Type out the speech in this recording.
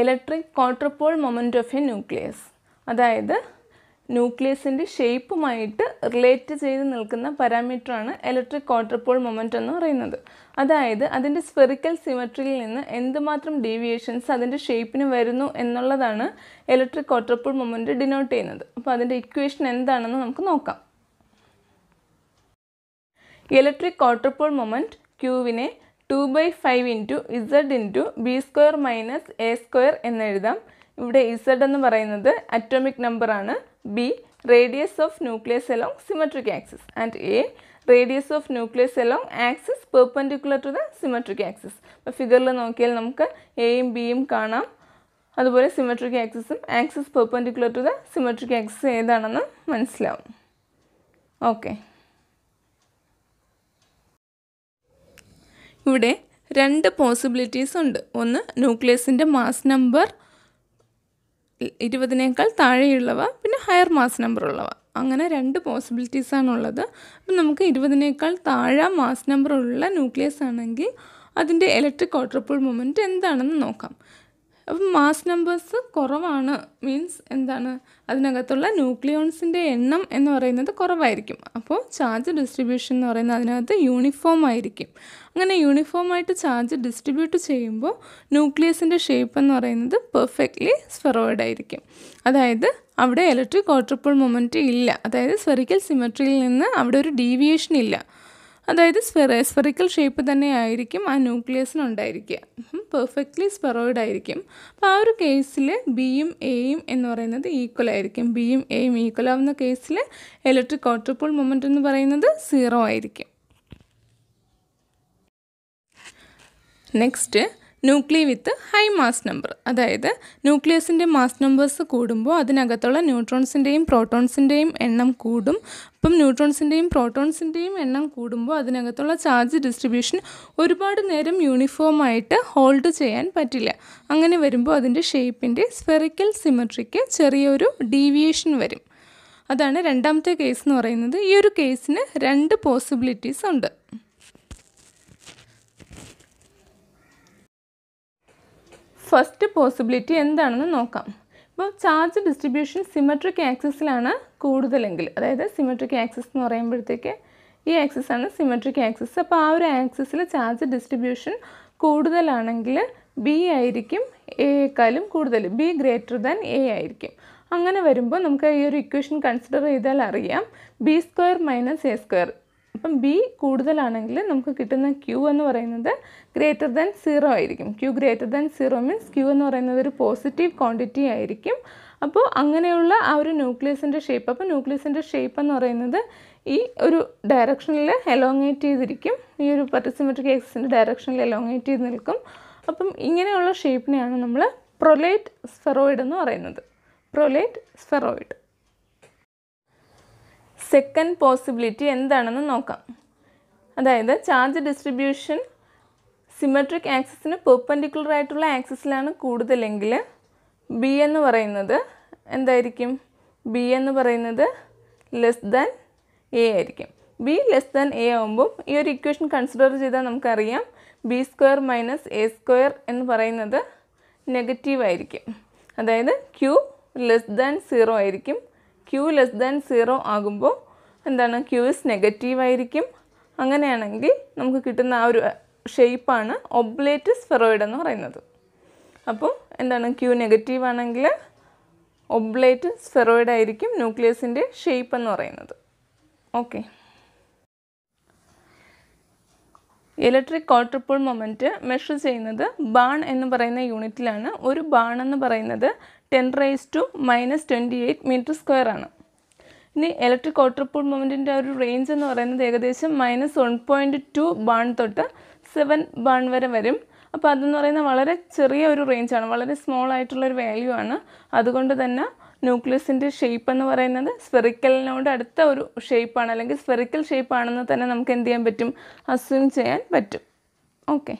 electric quadrupole moment of a nucleus അതായത് ന്യൂക്ലിയസിൻ്റെ ഷേപ്പുമായിട്ട് relate ചെയ്ത് നിൽക്കുന്ന പാരാമീറ്ററാണ് ഇലക്ട്രിക് കോട്രപ്പോൾ മൊമെൻ്റ് എന്ന് പറയുന്നത് അതായത് അതിൻ്റെ സ്പെറിക്കൽ സിമട്രിയിൽ നിന്ന് എന്തുമാത്രം ഡീവിയേഷൻസ് അതിൻ്റെ ഷേപ്പിന് വരുന്നു എന്നുള്ളതാണ് ഇലക്ട്രിക് കോട്രപ്പോൾ മൊമെൻ്റ് ഡിനോട്ട് ചെയ്യുന്നത് അപ്പോൾ അതിൻ്റെ ഇക്വേഷൻ എന്താണെന്ന് നമുക്ക് നോക്കാം ഇലക്ട്രിക് കോട്രപ്പോൾ മൊമെൻറ്റ് ക്യൂവിനെ two by five into Z into B square minus A square എന്നെഴുതാം ഇവിടെ ഇസഡ് എന്ന് പറയുന്നത് അറ്റോമിക് നമ്പറാണ് B radius of nucleus along symmetric axis and A radius of nucleus along axis perpendicular to the symmetric axis അപ്പോൾ ഫിഗറിൽ നോക്കിയാൽ നമുക്ക് എയും ബിയും കാണാം അതുപോലെ സിമെട്രിക് ആക്സിസും axis perpendicular to the symmetric axis ഏതാണെന്ന് മനസ്സിലാവും ഓക്കെ ഇവിടെ രണ്ട് പോസിബിലിറ്റീസ് ഉണ്ട് ഒന്ന് ന്യൂക്ലിയസിൻ്റെ മാസ് നമ്പർ ഇരുപതിനേക്കാൾ താഴെയുള്ളവ പിന്നെ ഹയർ മാസ് നമ്പർ ഉള്ളവ അങ്ങനെ രണ്ട് പോസിബിലിറ്റീസ് ഉള്ളത് അപ്പം നമുക്ക് ഇരുപതിനേക്കാൾ താഴെ മാസ് നമ്പർ ഉള്ള ന്യൂക്ലിയസ് ആണെങ്കിൽ അതിൻ്റെ ഇലക്ട്രിക് ക്വാഡ്രപ്പിൾ മൊമെൻറ്റ് എന്താണെന്ന് നോക്കാം അപ്പം മാസ് നമ്പേഴ്സ് കുറവാണ് മീൻസ് എന്താണ് അതിനകത്തുള്ള ന്യൂക്ലിയോൺസിൻ്റെ എണ്ണം എന്ന് പറയുന്നത് കുറവായിരിക്കും അപ്പോൾ ചാർജ് ഡിസ്ട്രിബ്യൂഷൻ എന്ന് പറയുന്നത് അതിനകത്ത് യൂണിഫോം ആയിരിക്കും അങ്ങനെ യൂണിഫോം ആയിട്ട് ചാർജ് ഡിസ്ട്രിബ്യൂട്ട് ചെയ്യുമ്പോൾ ന്യൂക്ലിയസിൻ്റെ ഷേപ്പ് എന്ന് പറയുന്നത് പെർഫെക്റ്റ്ലി സ്ഫെറോയിഡ് ആയിരിക്കും അതായത് അവിടെ ഇലക്ട്രിക് ക്വാർട്ടർപോൾ മൊമെൻറ്റ് ഇല്ല അതായത് സ്ഫെറിക്കൽ സിമെട്രിയിൽ നിന്ന് അവിടെ ഒരു ഡീവിയേഷൻ ഇല്ല അതായത് സ്ഫെറിക്കൽ ഷേപ്പ് തന്നെ ആയിരിക്കും ആ ന്യൂക്ലിയസിനുണ്ടായിരിക്കുക പെർഫെക്റ്റ്ലി സ്പെറോയിഡ് ആയിരിക്കും അപ്പം ആ ഒരു കേസിൽ ബിയും എയും എന്ന് പറയുന്നത് ഈക്വൽ ആയിരിക്കും ബിയും എയും ഈക്വൽ ആവുന്ന കേസിൽ ഇലക്ട്രിക് ക്വാർട്ടർപോൾ മൊമെൻ്റ് എന്ന് പറയുന്നത് സീറോ ആയിരിക്കും next nuclei with high mass number അതായത് ന്യൂക്ലിയസിൻ്റെ മാസ് നമ്പേഴ്സ് കൂടുമ്പോൾ അതിനകത്തുള്ള ന്യൂട്രോൺസിൻ്റെയും പ്രോട്ടോൺസിൻ്റെയും എണ്ണം കൂടും അപ്പം ന്യൂട്രോൺസിൻ്റെയും പ്രോട്ടോൺസിൻ്റെയും എണ്ണം കൂടുമ്പോൾ അതിനകത്തുള്ള ചാർജ് ഡിസ്ട്രിബ്യൂഷൻ ഒരുപാട് നേരം യൂണിഫോമായിട്ട് ഹോൾഡ് ചെയ്യാൻ പറ്റില്ല അങ്ങനെ വരുമ്പോൾ അതിൻ്റെ ഷേപ്പിൻ്റെ സ്ഫെറിക്കൽ സിമട്രിക്ക് ചെറിയൊരു ഡീവിയേഷൻ വരും അതാണ് രണ്ടാമത്തെ കേസ് എന്ന് പറയുന്നത് ഈ ഒരു കേസിന് രണ്ട് പോസിബിലിറ്റീസ് ഉണ്ട് ഫസ്റ്റ് പോസിബിലിറ്റി എന്താണെന്ന് നോക്കാം അപ്പോൾ ചാർജ് ഡിസ്ട്രിബ്യൂഷൻ സിമെട്രിക് ആക്സിസിലാണ് കൂടുതലെങ്കിൽ അതായത് സിമെട്രിക് ആക്സിസ് എന്ന് പറയുമ്പോഴത്തേക്ക് ഈ ആക്സസ് ആണ് സിമെട്രിക് ആക്സിസ് അപ്പോൾ ആ ഒരു ആക്സിസിൽ ചാർജ് ഡിസ്ട്രിബ്യൂഷൻ കൂടുതലാണെങ്കിൽ ബി ആയിരിക്കും എയേക്കാളും കൂടുതൽ ബി ഗ്രേറ്റർ ദാൻ എ ആയിരിക്കും അങ്ങനെ വരുമ്പോൾ നമുക്ക് ഈ ഒരു ഇക്വേഷൻ കൺസിഡർ ചെയ്താൽ അറിയാം B square minus A square അപ്പം ബി കൂടുതലാണെങ്കിൽ നമുക്ക് കിട്ടുന്ന ക്യൂ എന്ന് പറയുന്നത് ഗ്രേറ്റർ ദാൻ സീറോ ആയിരിക്കും Q greater than zero means Q എന്ന് പറയുന്നത് ഒരു പോസിറ്റീവ് ക്വാണ്ടിറ്റി ആയിരിക്കും അപ്പോൾ അങ്ങനെയുള്ള ആ ഒരു ന്യൂക്ലിയസിൻ്റെ ഷേപ്പ് അപ്പോൾ ന്യൂക്ലിയസിൻ്റെ ഷേപ്പ് എന്ന് പറയുന്നത് ഈ ഒരു ഡയറക്ഷനിൽ എലോങ്ങേറ്റ് ചെയ്തിരിക്കും ഈ ഒരു പർട്ടിസിമെട്രിക് എക്സിൻ്റെ ഡയറക്ഷനിൽ എലോങ്ങേറ്റ് ചെയ്ത് നിൽക്കും അപ്പം ഇങ്ങനെയുള്ള ഷേപ്പിനെയാണ് നമ്മൾ പ്രൊലൈറ്റ് സ്ഫെറോയിഡ് എന്ന് പറയുന്നത് പ്രൊലൈറ്റ് സ്ഫെറോയിഡ് സെക്കൻഡ് പോസിബിലിറ്റി എന്താണെന്ന് നോക്കാം അതായത് ചാർജ് ഡിസ്ട്രിബ്യൂഷൻ സിമെട്രിക് ആക്സിസിന് പെർപ്പൻഡിക്കുലർ ആയിട്ടുള്ള ആക്സിസിലാണ് കൂടുതലെങ്കിൽ ബി എന്ന് പറയുന്നത് എന്തായിരിക്കും ബി എന്ന് പറയുന്നത് ലെസ് ദാൻ എ ആയിരിക്കും ബി ലെസ് ദാൻ എ ആകുമ്പം ഈ ഒരു ഇക്വേഷൻ കൺസിഡർ ചെയ്താൽ നമുക്കറിയാം B square minus A square എന്ന് പറയുന്നത് നെഗറ്റീവ് ആയിരിക്കും അതായത് ക്യൂ ലെസ് ദാൻ സീറോ ആയിരിക്കും ക്യൂ ലെസ് ദാൻ സീറോ ആകുമ്പോൾ എന്താണ് ക്യൂ ഇസ് നെഗറ്റീവ് ആയിരിക്കും അങ്ങനെയാണെങ്കിൽ നമുക്ക് കിട്ടുന്ന ആ ഒരു ഷെയ്പ്പാണ് ഒബ്ലേറ്റ് സ്ഫെറോയിഡ് എന്ന് പറയുന്നത് അപ്പോൾ എന്താണ് ക്യൂ നെഗറ്റീവ് ആണെങ്കിൽ ഒബ്ലേറ്റ് സ്ഫെറോയിഡ് ആയിരിക്കും ന്യൂക്ലിയസിൻ്റെ ഷേപ്പ് എന്ന് പറയുന്നത് okay electric quadrupole moment measure ചെയ്യുന്നത് ബാൺ എന്ന് പറയുന്ന യൂണിറ്റിലാണ് ഒരു ബാൺ എന്ന് പറയുന്നത് ten raise to minus twenty eight metre square ആണ് ഇനി ഇലക്ട്രിക് ഓട്ടർപൂൾ മൂവ്മെൻറ്റിൻ്റെ ഒരു റേഞ്ച് എന്ന് പറയുന്നത് ഏകദേശം minus one point two barn തൊട്ട് സെവൻ ബാൺ വരെ വരും അപ്പോൾ അതെന്ന് പറയുന്നത് വളരെ ചെറിയ ഒരു റേഞ്ചാണ് വളരെ സ്മോൾ ആയിട്ടുള്ള ഒരു വാല്യൂ ആണ് അതുകൊണ്ട് തന്നെ ന്യൂക്ലിയസിൻ്റെ ഷേപ്പ് എന്ന് പറയുന്നത് സ്പെറിക്കലിനോട് അടുത്ത ഒരു ഷേപ്പാണ് അല്ലെങ്കിൽ ഷേപ്പ് ഷേപ്പാണെന്ന് തന്നെ നമുക്ക് എന്ത് ചെയ്യാൻ പറ്റും അസ്യൂം ചെയ്യാൻ പറ്റും ഓക്കെ